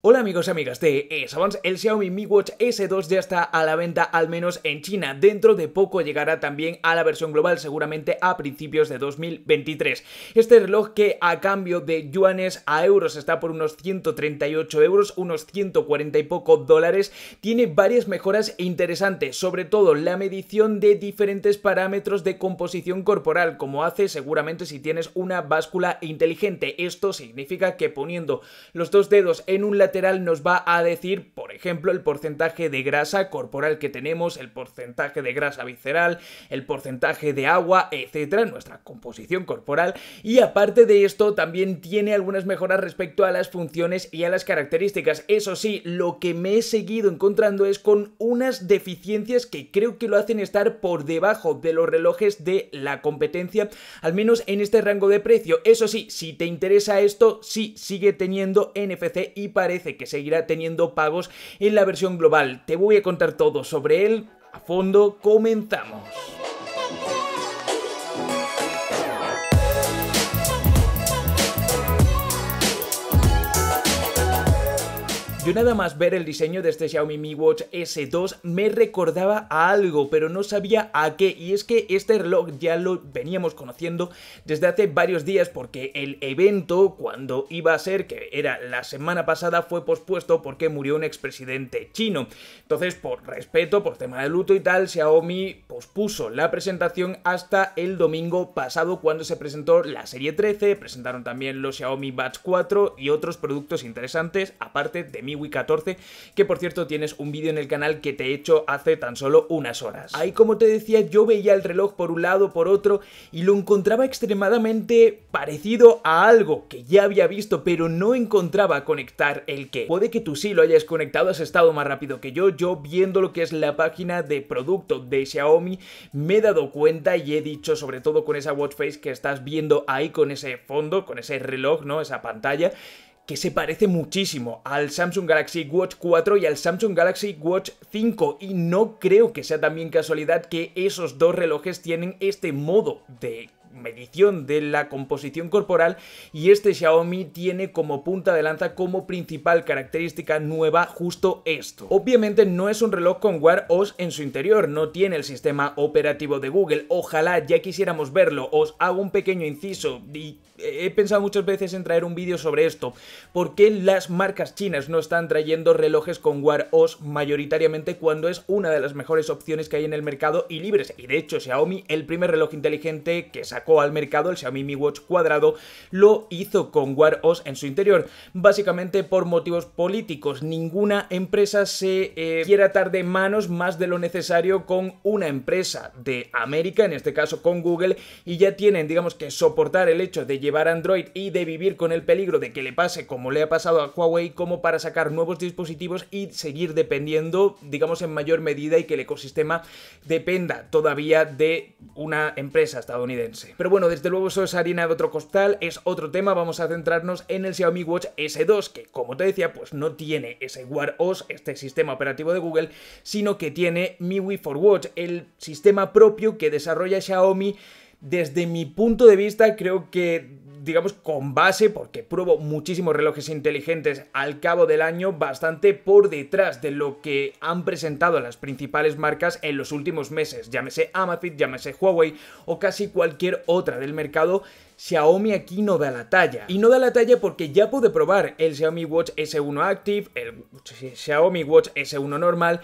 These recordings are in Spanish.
Hola amigos y amigas de Savans, el Xiaomi Mi Watch S2 ya está a la venta al menos en China, dentro de poco llegará también a la versión global seguramente a principios de 2023. Este reloj que a cambio de yuanes a euros está por unos 138 euros, unos 140 y poco dólares, tiene varias mejoras interesantes, sobre todo la medición de diferentes parámetros de composición corporal, como hace seguramente si tienes una báscula inteligente. Esto significa que poniendo los dos dedos en un lado nos va a decir, por ejemplo, el porcentaje de grasa corporal que tenemos, el porcentaje de grasa visceral, el porcentaje de agua, etcétera, nuestra composición corporal. Y aparte de esto, también tiene algunas mejoras respecto a las funciones y a las características. Eso sí, lo que me he seguido encontrando es con unas deficiencias que creo que lo hacen estar por debajo de los relojes de la competencia, al menos en este rango de precio. Eso sí, si te interesa esto, sí sigue teniendo NFC y parece que seguirá teniendo pagos en la versión global. Te voy a contar todo sobre él a fondo. Comenzamos. Yo nada más ver el diseño de este Xiaomi Mi Watch S2 me recordaba a algo, pero no sabía a qué. Y es que este reloj ya lo veníamos conociendo desde hace varios días porque el evento, cuando iba a ser, que era la semana pasada, fue pospuesto porque murió un expresidente chino. Entonces, por respeto, por tema de luto y tal, Xiaomi pospuso la presentación hasta el domingo pasado cuando se presentó la serie 13, presentaron también los Xiaomi Batch 4 y otros productos interesantes, aparte de Mi 14, que por cierto tienes un vídeo en el canal que te he hecho hace tan solo unas horas. Ahí como te decía yo veía el reloj por un lado, por otro y lo encontraba extremadamente parecido a algo que ya había visto pero no encontraba conectar el qué. Puede que tú sí lo hayas conectado, has estado más rápido que yo, yo viendo lo que es la página de producto de Xiaomi me he dado cuenta y he dicho sobre todo con esa watch face que estás viendo ahí con ese fondo, con ese reloj, ¿no? Esa pantalla que se parece muchísimo al Samsung Galaxy Watch 4 y al Samsung Galaxy Watch 5 y no creo que sea también casualidad que esos dos relojes tienen este modo de medición de la composición corporal y este Xiaomi tiene como punta de lanza como principal característica nueva justo esto. Obviamente no es un reloj con Wear OS en su interior, no tiene el sistema operativo de Google, ojalá ya quisiéramos verlo, os hago un pequeño inciso y he pensado muchas veces en traer un vídeo sobre esto. ¿Por qué las marcas chinas no están trayendo relojes con Wear OS mayoritariamente cuando es una de las mejores opciones que hay en el mercado y libres? Y de hecho, Xiaomi, el primer reloj inteligente que sacó al mercado, el Xiaomi Mi Watch cuadrado, lo hizo con Wear OS en su interior. Básicamente por motivos políticos. Ninguna empresa se eh, quiera atar de manos más de lo necesario con una empresa de América, en este caso con Google, y ya tienen, digamos que soportar el hecho de llevar Android y de vivir con el peligro de que le pase como le ha pasado a Huawei, como para sacar nuevos dispositivos y seguir dependiendo, digamos, en mayor medida y que el ecosistema dependa todavía de una empresa estadounidense. Pero bueno, desde luego eso es harina de otro costal, es otro tema, vamos a centrarnos en el Xiaomi Watch S2, que como te decía, pues no tiene ese Wear OS, este sistema operativo de Google, sino que tiene MIUI for Watch, el sistema propio que desarrolla Xiaomi desde mi punto de vista, creo que digamos, con base, porque pruebo muchísimos relojes inteligentes al cabo del año, bastante por detrás de lo que han presentado las principales marcas en los últimos meses, llámese Amazfit, llámese Huawei o casi cualquier otra del mercado. Xiaomi aquí no da la talla. Y no da la talla porque ya pude probar el Xiaomi Watch S1 Active, el Xiaomi Watch S1 normal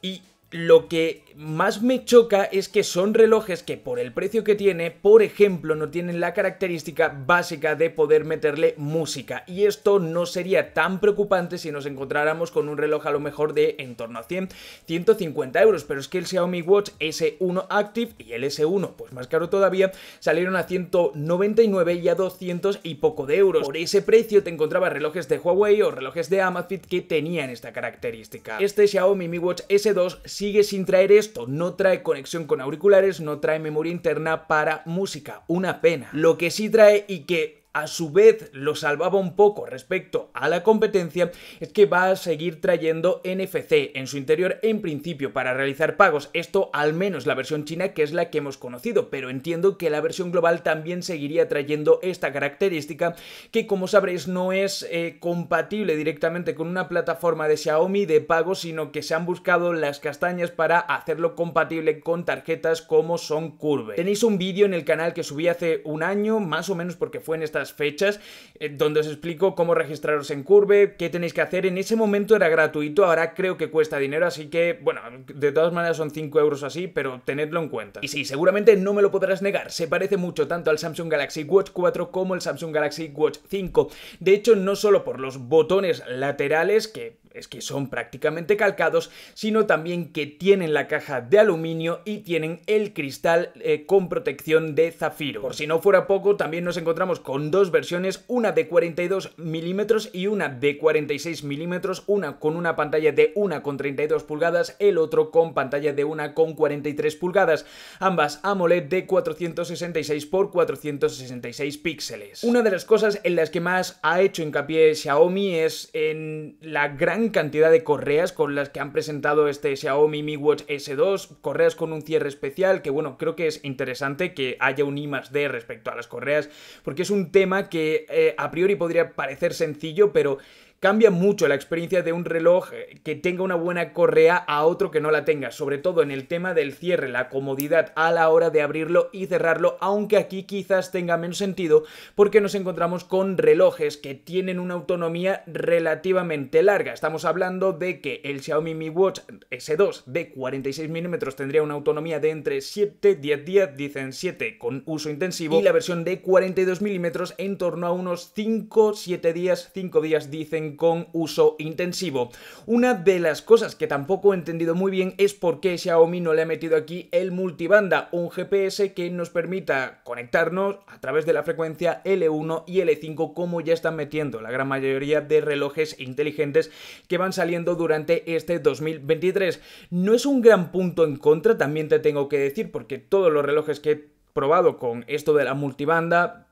y lo que más me choca es que son relojes que por el precio que tiene, por ejemplo, no tienen la característica básica de poder meterle música. Y esto no sería tan preocupante si nos encontráramos con un reloj a lo mejor de en torno a 100, 150 euros. Pero es que el Xiaomi Watch S1 Active y el S1, pues más caro todavía, salieron a 199 y a 200 y poco de euros. Por ese precio te encontraba relojes de Huawei o relojes de Amazfit que tenían esta característica. Este Xiaomi Mi Watch S2 sigue sin traer esto, no trae conexión con auriculares, no trae memoria interna para música, una pena. Lo que sí trae y que a su vez lo salvaba un poco respecto a la competencia, es que va a seguir trayendo NFC en su interior en principio para realizar pagos. Esto al menos la versión china que es la que hemos conocido, pero entiendo que la versión global también seguiría trayendo esta característica que como sabréis no es eh, compatible directamente con una plataforma de Xiaomi de pago, sino que se han buscado las castañas para hacerlo compatible con tarjetas como son Curve. Tenéis un vídeo en el canal que subí hace un año, más o menos porque fue en estas fechas, eh, donde os explico cómo registraros en Curve, qué tenéis que hacer. En ese momento era gratuito, ahora creo que cuesta dinero, así que, bueno, de todas maneras son 5 euros así, pero tenedlo en cuenta. Y sí, seguramente no me lo podrás negar, se parece mucho tanto al Samsung Galaxy Watch 4 como el Samsung Galaxy Watch 5. De hecho, no solo por los botones laterales, que que son prácticamente calcados, sino también que tienen la caja de aluminio y tienen el cristal eh, con protección de zafiro. Por si no fuera poco, también nos encontramos con dos versiones, una de 42 milímetros y una de 46 milímetros, una con una pantalla de 1.32 con 32 pulgadas, el otro con pantalla de 1,43 con 43 pulgadas, ambas AMOLED de 466 x 466 píxeles. Una de las cosas en las que más ha hecho hincapié Xiaomi es en la gran cantidad de correas con las que han presentado este Xiaomi Mi Watch S2, correas con un cierre especial, que bueno, creo que es interesante que haya un I más D respecto a las correas, porque es un tema que eh, a priori podría parecer sencillo, pero Cambia mucho la experiencia de un reloj eh, que tenga una buena correa a otro que no la tenga, sobre todo en el tema del cierre, la comodidad a la hora de abrirlo y cerrarlo, aunque aquí quizás tenga menos sentido porque nos encontramos con relojes que tienen una autonomía relativamente larga. Estamos hablando de que el Xiaomi Mi Watch eh, S2 de 46 milímetros tendría una autonomía de entre 7 10 días, dicen 7 con uso intensivo, y la versión de 42 milímetros en torno a unos 5, 7 días, 5 días dicen con uso intensivo. Una de las cosas que tampoco he entendido muy bien es por qué Xiaomi no le ha metido aquí el multibanda, un GPS que nos permita conectarnos a través de la frecuencia L1 y L5 como ya están metiendo la gran mayoría de relojes inteligentes que van saliendo durante este 2023. No es un gran punto en contra, también te tengo que decir, porque todos los relojes que he probado con esto de la multibanda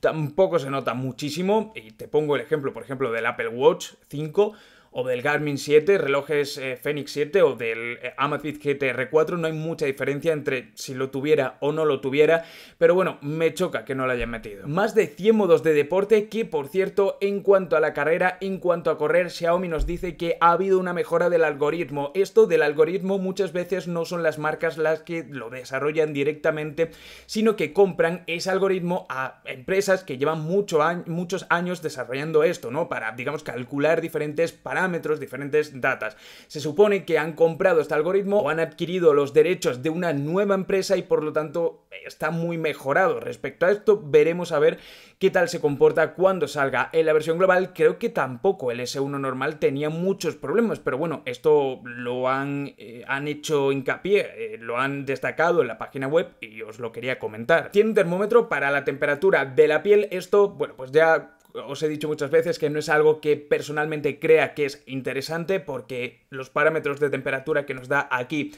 tampoco se nota muchísimo. Y te pongo el ejemplo, por ejemplo, del Apple Watch 5 o del Garmin 7, relojes 7 eh, o del eh, Amazfit Amazfit GTR4, no hay mucha diferencia entre si lo tuviera o no lo tuviera, pero bueno, me choca que no lo hayan metido. Más de 100 modos de deporte que, por cierto, en cuanto a la carrera, en cuanto a correr, Xiaomi nos dice que ha habido una mejora del algoritmo. Esto del algoritmo muchas veces no son las marcas las que lo desarrollan directamente, sino que compran ese algoritmo a empresas que llevan mucho muchos años desarrollando esto, ¿no? Para, digamos, calcular diferentes parámetros parámetros, diferentes datas. Se supone que han comprado este algoritmo o han adquirido los derechos de una nueva empresa y por lo tanto está muy mejorado. Respecto a esto, veremos a ver qué tal se comporta cuando salga. En la versión global creo que tampoco el S1 normal tenía muchos problemas, pero bueno, esto lo han, eh, han hecho hincapié, eh, lo han destacado en la página web y os lo quería comentar. Tiene un termómetro para la temperatura de la piel, esto, bueno, pues ya os he dicho muchas veces que no es algo que personalmente crea que es interesante porque los parámetros de temperatura que nos da aquí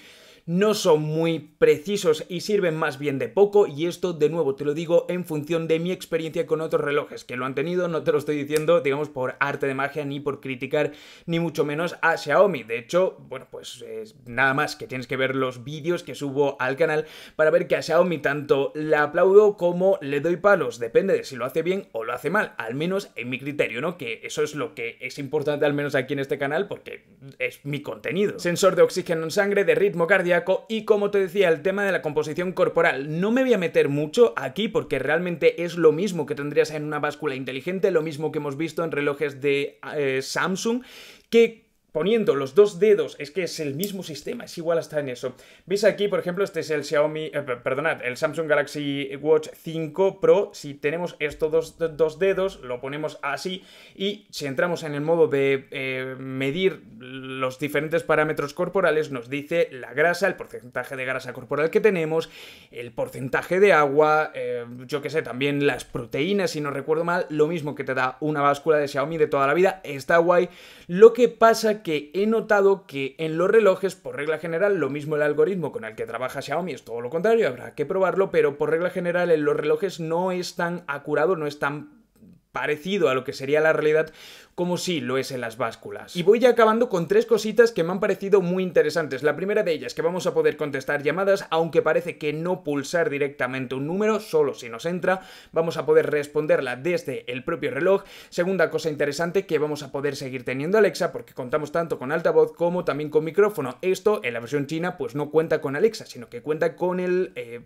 no son muy precisos y sirven más bien de poco y esto de nuevo te lo digo en función de mi experiencia con otros relojes que lo han tenido, no te lo estoy diciendo digamos por arte de magia ni por criticar ni mucho menos a Xiaomi, de hecho, bueno pues nada más que tienes que ver los vídeos que subo al canal para ver que a Xiaomi tanto la aplaudo como le doy palos, depende de si lo hace bien o lo hace mal, al menos en mi criterio, ¿no? Que eso es lo que es importante al menos aquí en este canal porque es mi contenido. Sensor de oxígeno en sangre, de ritmo cardíaco, y como te decía, el tema de la composición corporal. No me voy a meter mucho aquí porque realmente es lo mismo que tendrías en una báscula inteligente, lo mismo que hemos visto en relojes de eh, Samsung, que poniendo los dos dedos, es que es el mismo sistema, es igual hasta en eso. Veis aquí, por ejemplo, este es el Xiaomi, eh, perdonad, el Samsung Galaxy Watch 5 Pro, si tenemos estos dos, dedos, lo ponemos así y si entramos en el modo de eh, medir los diferentes parámetros corporales nos dice la grasa, el porcentaje de grasa corporal que tenemos, el porcentaje de agua, eh, yo qué sé, también las proteínas, si no recuerdo mal, lo mismo que te da una báscula de Xiaomi de toda la vida, está guay. Lo que pasa que he notado que en los relojes, por regla general, lo mismo el algoritmo con el que trabaja Xiaomi es todo lo contrario, habrá que probarlo, pero por regla general en los relojes no es tan acurado, no es tan parecido a lo que sería la realidad como si lo es en las básculas. Y voy ya acabando con tres cositas que me han parecido muy interesantes. La primera de ellas, que vamos a poder contestar llamadas, aunque parece que no pulsar directamente un número, solo si nos entra, vamos a poder responderla desde el propio reloj. Segunda cosa interesante, que vamos a poder seguir teniendo Alexa, porque contamos tanto con altavoz como también con micrófono. Esto, en la versión china, pues no cuenta con Alexa, sino que cuenta con el, eh,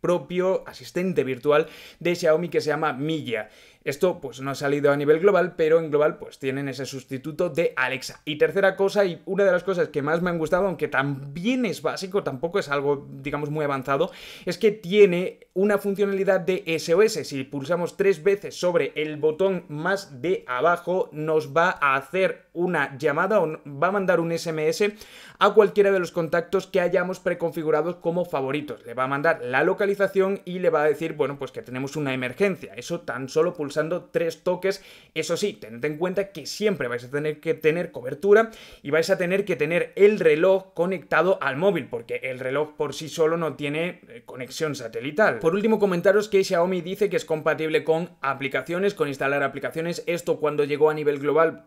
propio asistente virtual de Xiaomi que se llama Milla. Esto pues no ha salido a nivel global, pero en global pues tienen ese sustituto de Alexa. Y tercera cosa, y una de las cosas que más me han gustado, aunque también es básico, tampoco es algo digamos muy avanzado, es que tiene una funcionalidad de SOS. Si pulsamos tres veces sobre el botón más de abajo, nos va a hacer una llamada o va a mandar un SMS a cualquiera de los contactos que hayamos preconfigurados como favoritos. Le va a mandar la localización y le va a decir, bueno, pues que tenemos una emergencia. Eso tan solo pulsando usando tres toques. Eso sí, tened en cuenta que siempre vais a tener que tener cobertura y vais a tener que tener el reloj conectado al móvil, porque el reloj por sí solo no tiene eh, conexión satelital. Por último, comentaros que Xiaomi dice que es compatible con aplicaciones, con instalar aplicaciones. Esto cuando llegó a nivel global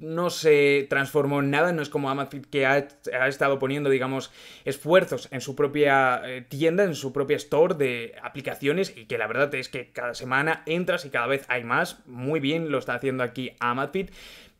no se transformó en nada, no es como Amazfit que ha, ha, estado poniendo, digamos, esfuerzos en su propia eh, tienda, en su propia store de aplicaciones y que la verdad es que cada semana entras y cada vez hay más, muy bien lo está haciendo aquí Amazfit,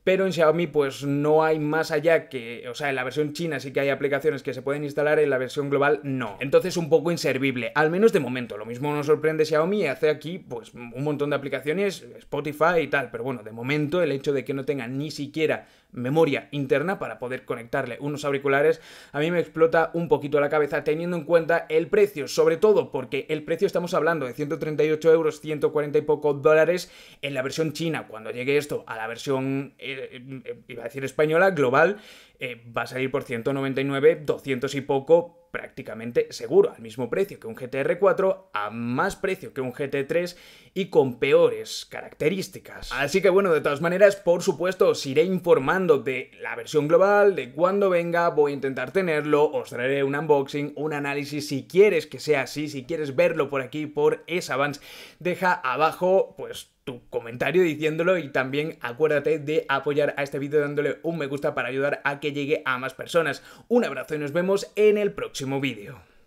pero en Xiaomi pues no hay más allá que, o sea, en la versión china sí que hay aplicaciones que se pueden instalar, en la versión global no. Entonces un poco inservible, al menos de momento. Lo mismo nos sorprende Xiaomi hace aquí pues un montón de aplicaciones, Spotify y tal, pero bueno, de momento el hecho de que no tenga ni siquiera memoria interna para poder conectarle unos auriculares, a mí me explota un poquito la cabeza teniendo en cuenta el precio, sobre todo porque el precio estamos hablando de 138 euros, 140 y poco dólares en la versión china. Cuando llegue esto a la versión, eh, eh, iba a decir española, global, eh, va a salir por 199, 200 y poco, prácticamente seguro, al mismo precio que un GTR 4, a más precio que un GT3 y con peores características. Así que bueno, de todas maneras, por supuesto, os iré informando de la versión global, de cuándo venga, voy a intentar tenerlo, os traeré un unboxing, un análisis, si quieres que sea así, si quieres verlo por aquí, por esa Avance, deja abajo, pues tu comentario diciéndolo y también acuérdate de apoyar a este vídeo dándole un me gusta para ayudar a que llegue a más personas. Un abrazo y nos vemos en el próximo vídeo.